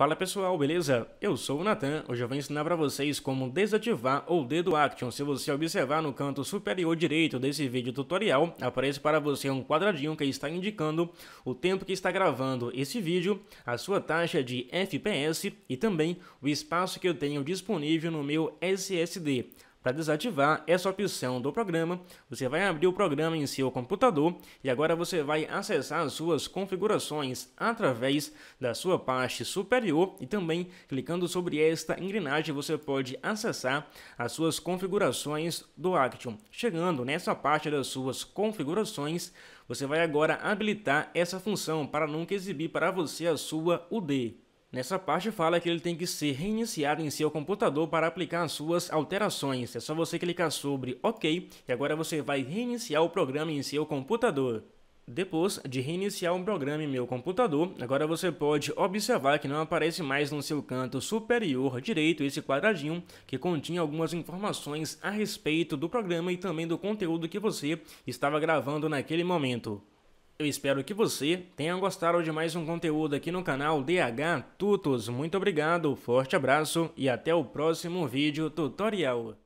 Fala pessoal, beleza? Eu sou o Natan, hoje eu vou ensinar para vocês como desativar o dedo action. Se você observar no canto superior direito desse vídeo tutorial, aparece para você um quadradinho que está indicando o tempo que está gravando esse vídeo, a sua taxa de FPS e também o espaço que eu tenho disponível no meu SSD. Para desativar essa opção do programa, você vai abrir o programa em seu computador e agora você vai acessar as suas configurações através da sua parte superior e também clicando sobre esta engrenagem você pode acessar as suas configurações do Action. Chegando nessa parte das suas configurações, você vai agora habilitar essa função para nunca exibir para você a sua UD. Nessa parte fala que ele tem que ser reiniciado em seu computador para aplicar as suas alterações. É só você clicar sobre OK e agora você vai reiniciar o programa em seu computador. Depois de reiniciar um programa em meu computador, agora você pode observar que não aparece mais no seu canto superior direito esse quadradinho que continha algumas informações a respeito do programa e também do conteúdo que você estava gravando naquele momento. Eu espero que você tenha gostado de mais um conteúdo aqui no canal DH Tutos. Muito obrigado, forte abraço e até o próximo vídeo tutorial.